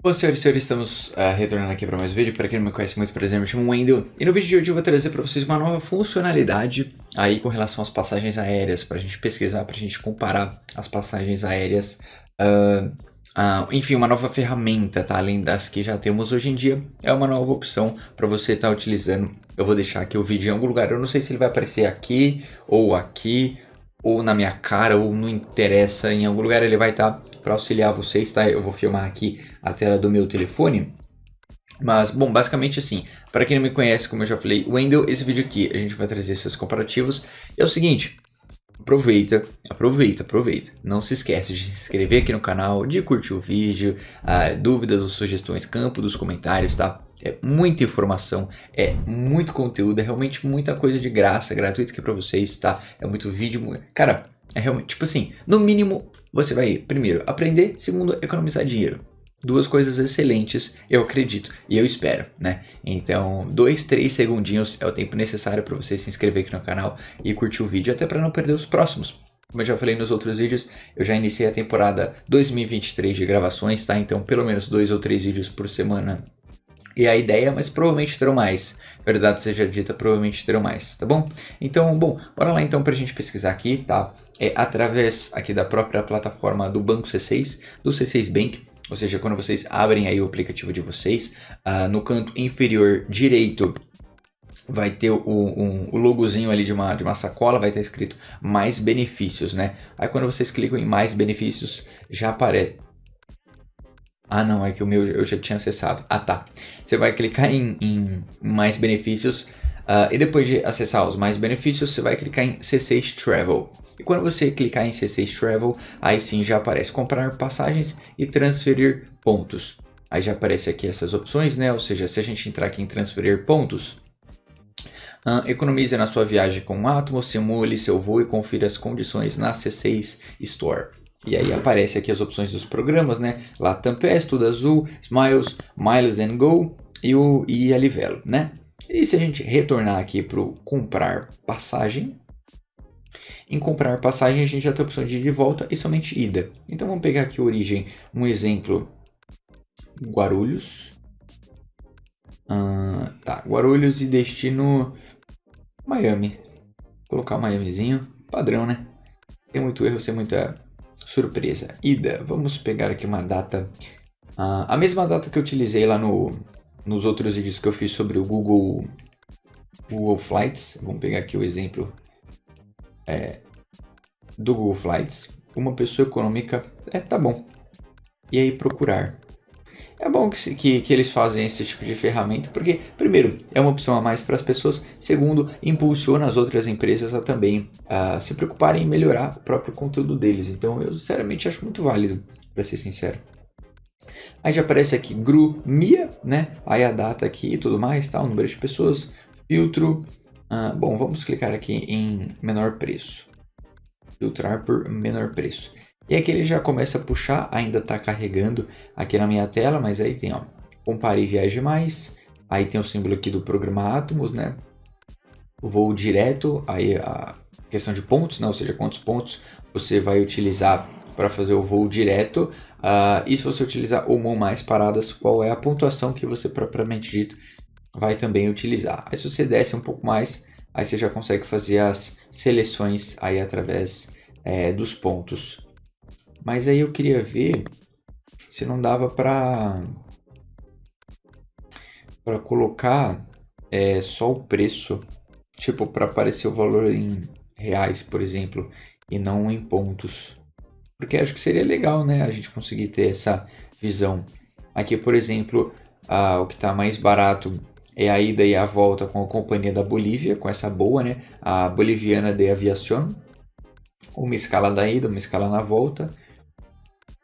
Bom, senhoras e senhores, estamos uh, retornando aqui para mais um vídeo. Para quem não me conhece muito, por exemplo, me chamo Wendel. E no vídeo de hoje eu vou trazer para vocês uma nova funcionalidade aí com relação às passagens aéreas, para a gente pesquisar, para a gente comparar as passagens aéreas. Uh, uh, enfim, uma nova ferramenta, tá? Além das que já temos hoje em dia, é uma nova opção para você estar tá utilizando. Eu vou deixar aqui o vídeo em algum lugar. Eu não sei se ele vai aparecer aqui ou aqui ou na minha cara, ou não interessa, em algum lugar ele vai estar tá para auxiliar vocês, tá? Eu vou filmar aqui a tela do meu telefone. Mas, bom, basicamente assim, para quem não me conhece, como eu já falei, Wendel, esse vídeo aqui, a gente vai trazer esses comparativos. É o seguinte, aproveita, aproveita, aproveita. Não se esquece de se inscrever aqui no canal, de curtir o vídeo, ah, dúvidas ou sugestões, campo dos comentários, tá? É muita informação, é muito conteúdo, é realmente muita coisa de graça, gratuito que é pra vocês, tá? É muito vídeo. Cara, é realmente, tipo assim, no mínimo você vai, primeiro, aprender, segundo, economizar dinheiro. Duas coisas excelentes, eu acredito e eu espero, né? Então, dois, três segundinhos é o tempo necessário para você se inscrever aqui no canal e curtir o vídeo, até para não perder os próximos. Como eu já falei nos outros vídeos, eu já iniciei a temporada 2023 de gravações, tá? Então, pelo menos dois ou três vídeos por semana e a ideia, mas provavelmente terão mais. Verdade seja dita, provavelmente terão mais, tá bom? Então, bom, bora lá então para a gente pesquisar aqui, tá? É através aqui da própria plataforma do Banco C6, do C6 Bank, ou seja, quando vocês abrem aí o aplicativo de vocês, uh, no canto inferior direito vai ter o, um, o logozinho ali de uma, de uma sacola, vai estar escrito mais benefícios, né? Aí quando vocês clicam em mais benefícios, já aparece ah, não, é que o meu eu já tinha acessado. Ah, tá. Você vai clicar em, em mais benefícios uh, e depois de acessar os mais benefícios, você vai clicar em C6 Travel. E quando você clicar em C6 Travel, aí sim já aparece comprar passagens e transferir pontos. Aí já aparece aqui essas opções, né? Ou seja, se a gente entrar aqui em transferir pontos, Uh, economize na sua viagem com Atmos, simule seu voo e confira as condições na C6 Store. E aí aparece aqui as opções dos programas, né? Latam PES, Tudo Azul, Smiles, Miles and Go e, o, e a Livelo, né? E se a gente retornar aqui para o comprar passagem, em comprar passagem a gente já tem a opção de ir de volta e somente ida. Então vamos pegar aqui origem, um exemplo, Guarulhos. Ah, tá, Guarulhos e destino Miami. Vou colocar Miamizinho, padrão né? Tem muito erro, sem muita surpresa. Ida, vamos pegar aqui uma data, uh, a mesma data que eu utilizei lá no, nos outros vídeos que eu fiz sobre o Google, Google Flights. Vamos pegar aqui o exemplo é, do Google Flights. Uma pessoa econômica, é, tá bom. E aí procurar. É bom que, que, que eles fazem esse tipo de ferramenta, porque, primeiro, é uma opção a mais para as pessoas, segundo, impulsiona as outras empresas a também uh, se preocuparem em melhorar o próprio conteúdo deles. Então, eu sinceramente acho muito válido, para ser sincero. Aí já aparece aqui Grumia, né? Aí a data aqui e tudo mais, tá? O número de pessoas, filtro. Uh, bom, vamos clicar aqui em menor preço. Filtrar por menor preço. E aqui ele já começa a puxar, ainda está carregando aqui na minha tela, mas aí tem, ó, compare e viaje mais, aí tem o símbolo aqui do programa Atomos, né? Voo direto, aí a questão de pontos, né? ou seja, quantos pontos você vai utilizar para fazer o voo direto, uh, e se você utilizar uma ou mais paradas, qual é a pontuação que você propriamente dito vai também utilizar. Aí se você desce um pouco mais, aí você já consegue fazer as seleções aí através é, dos pontos mas aí eu queria ver se não dava para para colocar é, só o preço, tipo para aparecer o valor em reais, por exemplo, e não em pontos. Porque acho que seria legal, né, a gente conseguir ter essa visão. Aqui, por exemplo, o que está mais barato é a ida e a volta com a companhia da Bolívia, com essa boa, né, a Boliviana de Aviación. Uma escala da ida, uma escala na volta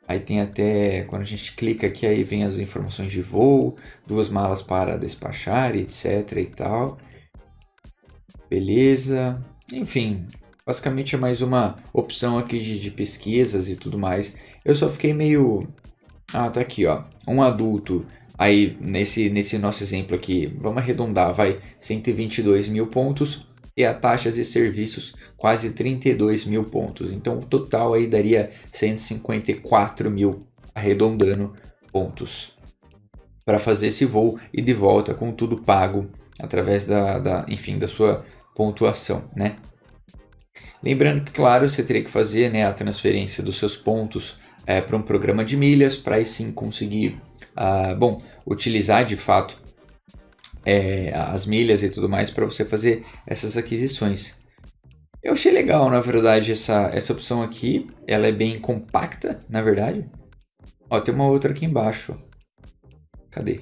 Aí tem até, quando a gente clica aqui, aí vem as informações de voo, duas malas para despachar, etc e tal. Beleza. Enfim, basicamente é mais uma opção aqui de, de pesquisas e tudo mais. Eu só fiquei meio... Ah, tá aqui, ó. Um adulto, aí nesse, nesse nosso exemplo aqui, vamos arredondar, vai 122 mil pontos e a taxas e serviços quase 32 mil pontos. Então o total aí daria 154 mil, arredondando pontos para fazer esse voo e de volta com tudo pago através da, da enfim, da sua pontuação, né? Lembrando que, claro, você teria que fazer né, a transferência dos seus pontos é, eh, para um programa de milhas para aí sim conseguir, ah, bom, utilizar de fato é, as milhas e tudo mais para você fazer essas aquisições. Eu achei legal, na verdade, essa, essa opção aqui. Ela é bem compacta, na verdade. Ó, tem uma outra aqui embaixo. Cadê?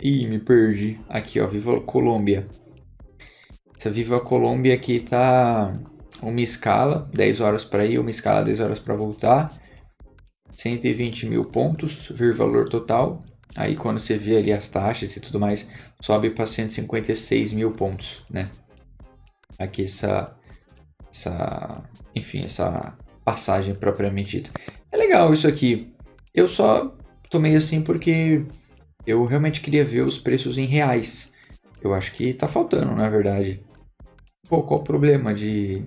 Ih, me perdi. Aqui, ó, Viva Colômbia. Essa Viva Colômbia aqui tá uma escala, 10 horas para ir, uma escala, 10 horas para voltar. 120 mil pontos, vir valor total. Aí quando você vê ali as taxas e tudo mais, sobe para 156 mil pontos, né? Aqui essa, essa, enfim, essa passagem propriamente dita. É legal isso aqui. Eu só tomei assim porque eu realmente queria ver os preços em reais. Eu acho que tá faltando, na verdade. Pô, qual o problema de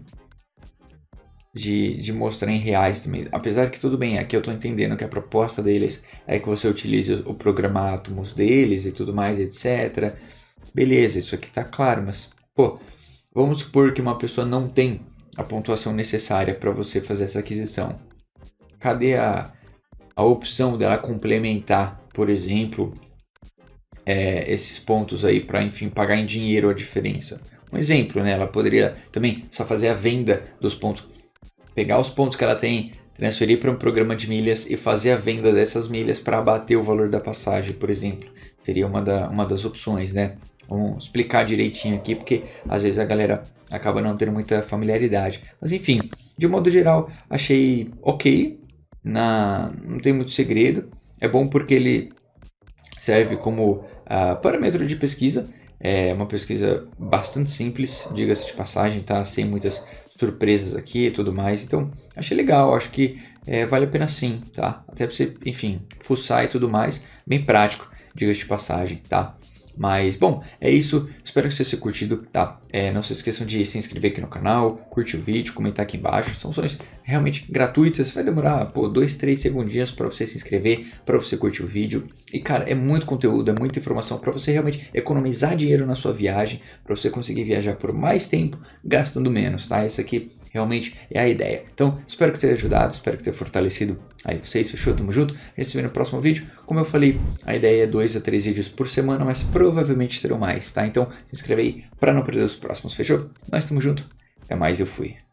de, de mostrar em reais também. Apesar que tudo bem, aqui eu estou entendendo que a proposta deles é que você utilize o programa Atomos deles e tudo mais, etc. Beleza, isso aqui está claro, mas pô, vamos supor que uma pessoa não tem a pontuação necessária para você fazer essa aquisição. Cadê a, a opção dela complementar, por exemplo, é, esses pontos aí para, enfim, pagar em dinheiro a diferença? Um exemplo, né? Ela poderia também só fazer a venda dos pontos pegar os pontos que ela tem, transferir para um programa de milhas e fazer a venda dessas milhas para abater o valor da passagem, por exemplo. Seria uma, da, uma das opções, né? Vamos explicar direitinho aqui, porque às vezes a galera acaba não tendo muita familiaridade. Mas enfim, de modo geral, achei ok, na, não tem muito segredo. É bom porque ele serve como uh, parâmetro de pesquisa. É uma pesquisa bastante simples, diga-se de passagem, tá? Sem muitas surpresas aqui e tudo mais. Então, achei legal, acho que é, vale a pena sim, tá? Até pra você, enfim, fuçar e tudo mais. Bem prático, diga-se de passagem, tá? Mas, bom, é isso. Espero que vocês tenham curtido, tá? É, não se esqueçam de se inscrever aqui no canal, curtir o vídeo, comentar aqui embaixo. São ações realmente gratuitas. Vai demorar, pô, 2, 3 segundinhos para você se inscrever, para você curtir o vídeo. E, cara, é muito conteúdo, é muita informação para você realmente economizar dinheiro na sua viagem, para você conseguir viajar por mais tempo gastando menos, tá? Esse aqui Realmente é a ideia. Então, espero que tenha ajudado, espero que tenha fortalecido aí vocês. Fechou? Tamo junto. A gente se vê no próximo vídeo. Como eu falei, a ideia é dois a três vídeos por semana, mas provavelmente terão mais, tá? Então, se inscreve aí para não perder os próximos. Fechou? Nós tamo junto. Até mais, eu fui.